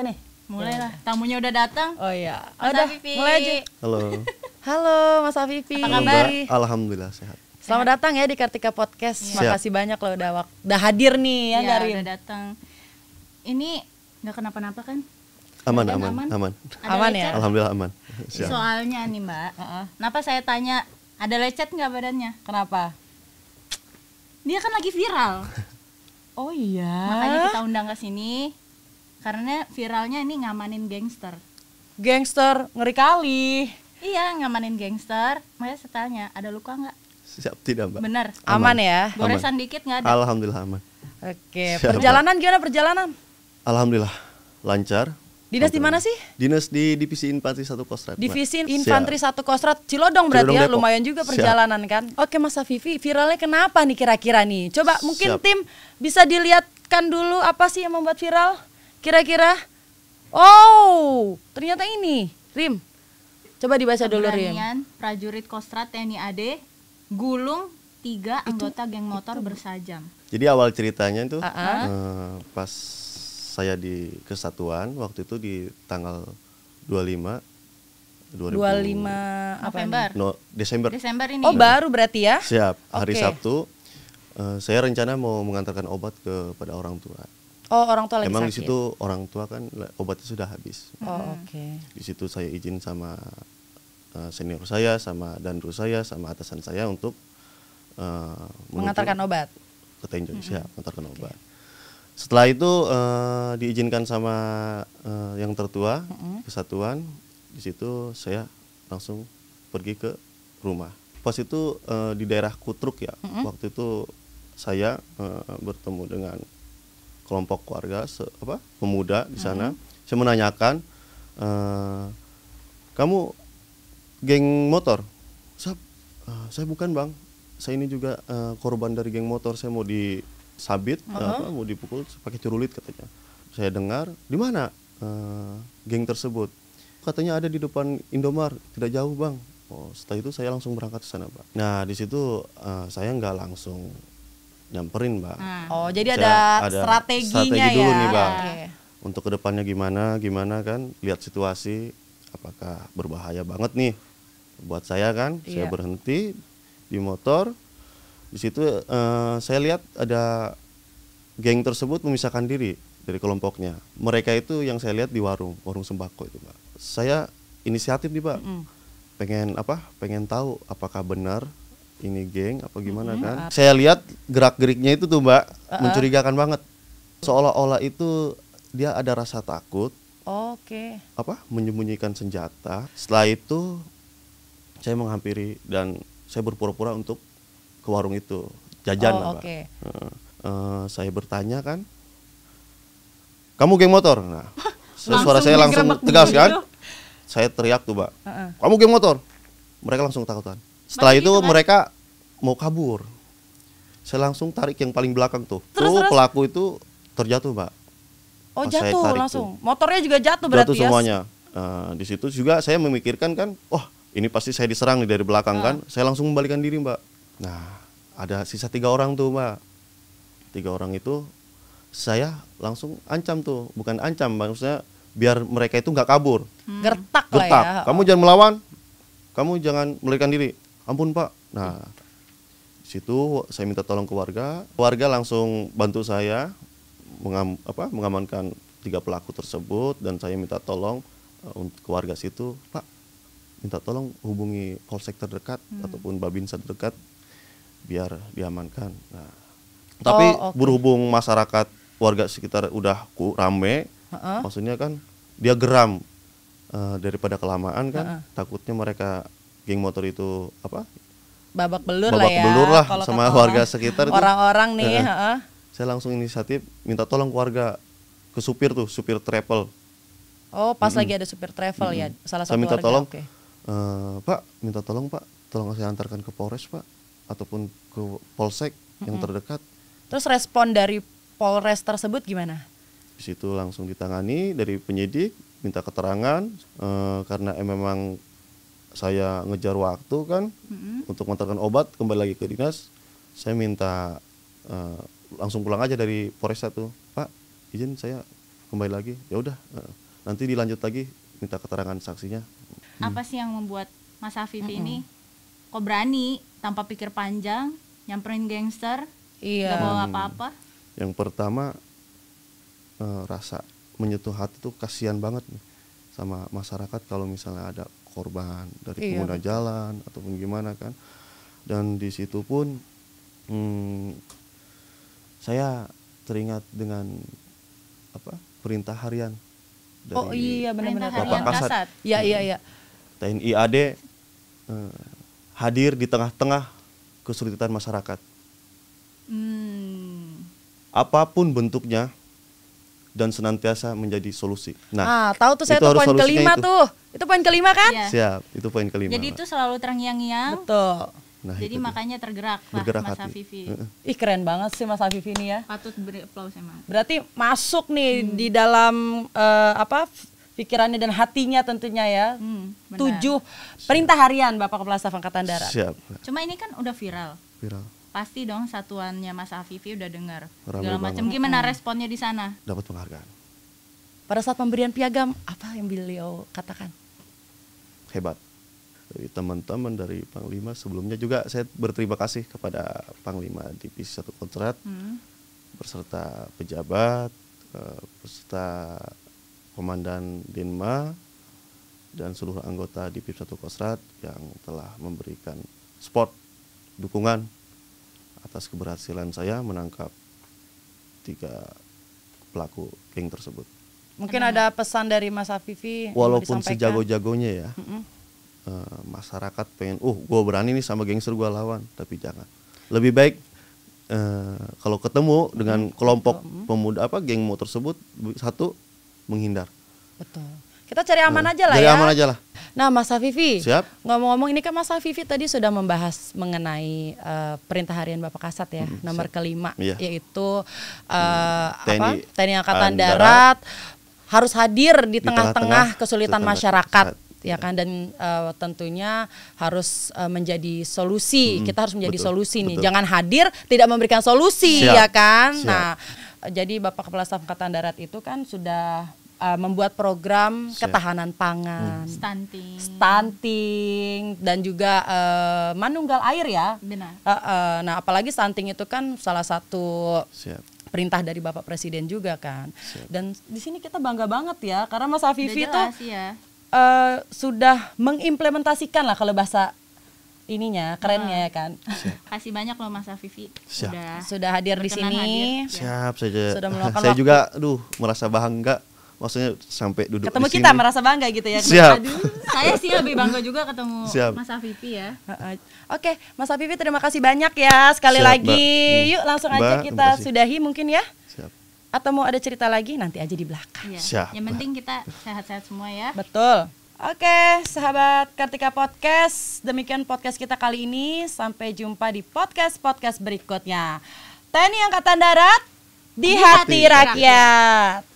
mulai nih? Mulai ya. lah. Tamunya udah datang. Oh iya. Mas udah, Afifi. mulai aja. Halo. Halo Mas Afifi. Apa kabar? Alhamdulillah sehat. Selamat datang ya di Kartika Podcast. Iya. Makasih banyak loh udah udah hadir nih ya, ya dari udah datang. Ini nggak kenapa-napa kan? Aman, Dan aman, aman, aman. aman ya. Alhamdulillah aman. Siap. Soalnya nih Mbak, uh -uh. kenapa saya tanya ada lecet nggak badannya? Kenapa? Dia kan lagi viral. Oh iya. Makanya kita undang ke sini karena viralnya ini ngamanin gangster gangster ngeri kali iya ngamanin gangster Maya setanya ada luka nggak siap tidak mbak benar aman, aman ya goresan aman. dikit nggak ada alhamdulillah aman oke siap, perjalanan mbak. gimana perjalanan alhamdulillah lancar Dinas di mana sih? Dinas di Divisi Infanteri 1 Kostrat. Divisi Infanteri 1 Kostrat Cilodong berarti ya? Cilodong ya, Depok. lumayan juga perjalanan Siap. kan. Oke Mas Vivi, viralnya kenapa nih kira-kira nih? Coba mungkin tim bisa dilihatkan dulu apa sih yang membuat viral? Kira-kira oh, ternyata ini, Rim. Coba dibaca dulu Rim. prajurit Kostrat TNI AD gulung tiga anggota itu, geng motor itu. bersajam. Jadi awal ceritanya itu uh -uh. Uh, pas saya di kesatuan waktu itu di tanggal 25 25 November. No, Desember. Desember ini. Oh, baru berarti ya? Siap. Hari okay. Sabtu uh, saya rencana mau mengantarkan obat kepada orang tua. Oh orang tua lagi Emang sakit. di situ orang tua kan obatnya sudah habis. Oh oke. Okay. Di situ saya izin sama eh, senior saya, sama danru saya, sama atasan saya untuk uh, mengantarkan obat ke Indonesia, mm -hmm. mengantarkan okay. obat. Setelah itu uh, diizinkan sama uh, yang tertua mm -hmm. kesatuan, di situ saya langsung pergi ke rumah. Pas itu uh, di daerah Kutruk ya, mm -hmm. waktu itu saya uh, bertemu dengan kelompok warga se, apa pemuda di mm-hmm. sana. Hmm. Saya menanyakan, e, kamu geng motor? Saya, uh, eh, saya bukan bang. Saya ini juga uh, korban dari geng motor. Saya mau disabit, uh -huh. apa, mau dipukul pakai curulit katanya. Saya dengar di mana uh, geng tersebut? Katanya ada di depan Indomar, tidak jauh bang. Oh, setelah itu saya langsung berangkat ke sana pak. Nah di situ uh, saya nggak langsung nyamperin mbak. Hmm. Oh jadi ada, ada strateginya strategi ya. dulu nih mbak. Okay. Untuk kedepannya gimana, gimana kan lihat situasi apakah berbahaya banget nih buat saya kan. Yeah. Saya berhenti di motor. Di situ uh, saya lihat ada geng tersebut memisahkan diri dari kelompoknya. Mereka itu yang saya lihat di warung, warung sembako itu mbak. Saya inisiatif nih mbak. Mm. Pengen apa? Pengen tahu apakah benar ini geng apa gimana hmm, kan? Saya lihat gerak-geriknya itu tuh Mbak uh-uh. mencurigakan banget. Seolah-olah itu dia ada rasa takut. Oke. Okay. Apa? Menyembunyikan senjata. Setelah itu saya menghampiri dan saya berpura-pura untuk ke warung itu jajan oh, lah Mbak. Okay. Uh, uh, eh, saya bertanya kan, kamu geng motor? Nah, suara saya langsung tegas kan? Saya teriak tuh Mbak. Uh-uh. Kamu geng motor? Mereka langsung takutan. Setelah Masih itu gitu, mereka mau kabur. Saya langsung tarik yang paling belakang tuh. Terus, tuh terus. pelaku itu terjatuh, Mbak. Oh, Pas jatuh langsung. Tuh. Motornya juga jatuh berarti jatuh ya? semuanya. Ya? uh, di situ juga saya memikirkan kan, wah, oh, ini pasti saya diserang nih dari belakang nah. kan. Saya langsung membalikan diri, Mbak. Nah, ada sisa tiga orang tuh, Mbak. Tiga orang itu saya langsung ancam tuh, bukan ancam, maksudnya biar mereka itu nggak kabur. Hmm. Gertak, Gertak. Lah ya. Kamu jangan melawan, kamu jangan melarikan diri ampun pak nah situ saya minta tolong ke warga warga langsung bantu saya mengam, apa, mengamankan tiga pelaku tersebut dan saya minta tolong uh, ke warga situ pak minta tolong hubungi polsek terdekat hmm. ataupun babinsa terdekat biar diamankan nah tapi oh, okay. berhubung masyarakat warga sekitar udah rame uh -uh. maksudnya kan dia geram uh, daripada kelamaan kan uh -uh. takutnya mereka geng motor itu apa babak belur babak lah ya belur lah kalo sama warga sekitar orang-orang nih uh, saya langsung inisiatif minta tolong warga ke supir tuh supir travel oh pas mm -hmm. lagi ada supir travel mm -hmm. ya salah satu saya minta warga, tolong okay. uh, eh, pak minta tolong pak tolong saya antarkan ke Polres pak ataupun ke Polsek mm -hmm. yang terdekat terus respon dari Polres tersebut gimana di situ langsung ditangani dari penyidik minta keterangan uh, karena eh, memang saya ngejar waktu kan mm-hmm. untuk mengantarkan obat kembali lagi ke dinas saya minta uh, langsung pulang aja dari Polresta tuh Pak izin saya kembali lagi ya udah uh, nanti dilanjut lagi minta keterangan saksinya apa hmm. sih yang membuat Mas Afif mm-hmm. ini kok berani tanpa pikir panjang nyamperin gangster iya. gak bawa apa-apa hmm. yang pertama uh, rasa menyentuh hati tuh kasihan banget sama masyarakat kalau misalnya ada korban dari iya, pengguna betul. jalan ataupun gimana kan dan di situ pun hmm, saya teringat dengan apa perintah harian dari oh iya benar-benar Bapak Kasat. Kasat. Ya iya iya. iya. TNI AD eh, hadir di tengah-tengah kesulitan masyarakat. Hmm. Apapun bentuknya, dan senantiasa menjadi solusi. Nah, ah, tahu tuh saya tuh poin kelima itu. tuh. Itu poin kelima kan? Iya. Siap, itu poin kelima. Jadi itu selalu terngiang-ngiang. Betul. Nah, Jadi makanya tergerak lah Bergerak Mas Afifi. Ih keren banget sih Mas Afifi ini ya. Patut beri aplaus emang. Ya, Berarti masuk nih hmm. di dalam uh, apa pikirannya dan hatinya tentunya ya. Hmm, benar. Tujuh perintah harian Bapak Kepala Staf Angkatan Darat. Siap. Cuma ini kan udah viral. Viral pasti dong satuannya Mas Afifi udah dengar segala macam. Gimana responnya di sana? Dapat penghargaan. Pada saat pemberian piagam, apa yang beliau katakan? Hebat. teman-teman dari Panglima sebelumnya juga saya berterima kasih kepada Panglima Divisi Satu Kontrat hmm. berserta pejabat, berserta eh, Komandan dinma dan seluruh anggota Divisi Satu Kontrat yang telah memberikan support dukungan atas keberhasilan saya menangkap tiga pelaku geng tersebut. Mungkin ada pesan dari Mas Afifi. Walaupun sejago-jagonya ya, mm -hmm. uh, masyarakat pengen, uh, gue berani nih sama gengser gue lawan, tapi jangan. Lebih baik uh, kalau ketemu dengan mm -hmm. kelompok mm -hmm. pemuda apa geng mau tersebut, satu menghindar. Betul. Kita cari aman uh, aja lah cari ya. Cari aman aja lah. Nah, Mas Hafifi, ngomong-ngomong ini kan Mas Hafifi tadi sudah membahas mengenai uh, perintah harian Bapak Kasat ya, hmm, nomor siap. kelima, ya. yaitu uh, mm-hmm. eh, TNI, apa? TNI Angkatan Darat, Darat harus hadir di tengah-tengah kesulitan masyarakat. Saat ya kan dan uh, tentunya harus uh, menjadi solusi. Hmm, kita harus menjadi betul, solusi betul. nih. Jangan hadir tidak memberikan solusi siap, ya kan. Siap. Nah, jadi Bapak Kepala Staf Angkatan Darat itu kan sudah uh, membuat program Siap. ketahanan pangan, hmm. stunting, stunting dan juga uh, manunggal air ya. Benar. Uh, uh, nah, apalagi stunting itu kan salah satu Siap perintah dari Bapak Presiden juga kan. Siap. Dan di sini kita bangga banget ya karena Mas Afifi itu uh, sudah mengimplementasikan lah kalau bahasa ininya kerennya ya kan. Siap. Kasih banyak loh Mas Afifi sudah sudah hadir di sini. Hadir, Siap saja. Sudah saya juga aduh merasa bangga maksudnya sampai duduk ketemu di sini. kita merasa bangga gitu ya siap Aduh, saya sih lebih bangga juga ketemu siap. Mas Afifi ya oke okay, Mas Afifi terima kasih banyak ya sekali siap, lagi Mbak. Hmm. yuk langsung Mbak, aja kita sudahi mungkin ya siap. atau mau ada cerita lagi nanti aja di belakang ya. siap, yang penting kita sehat-sehat semua ya betul Oke, sahabat Kartika Podcast, demikian podcast kita kali ini. Sampai jumpa di podcast-podcast berikutnya. TNI Angkatan Darat di, di hati, hati rakyat. rakyat.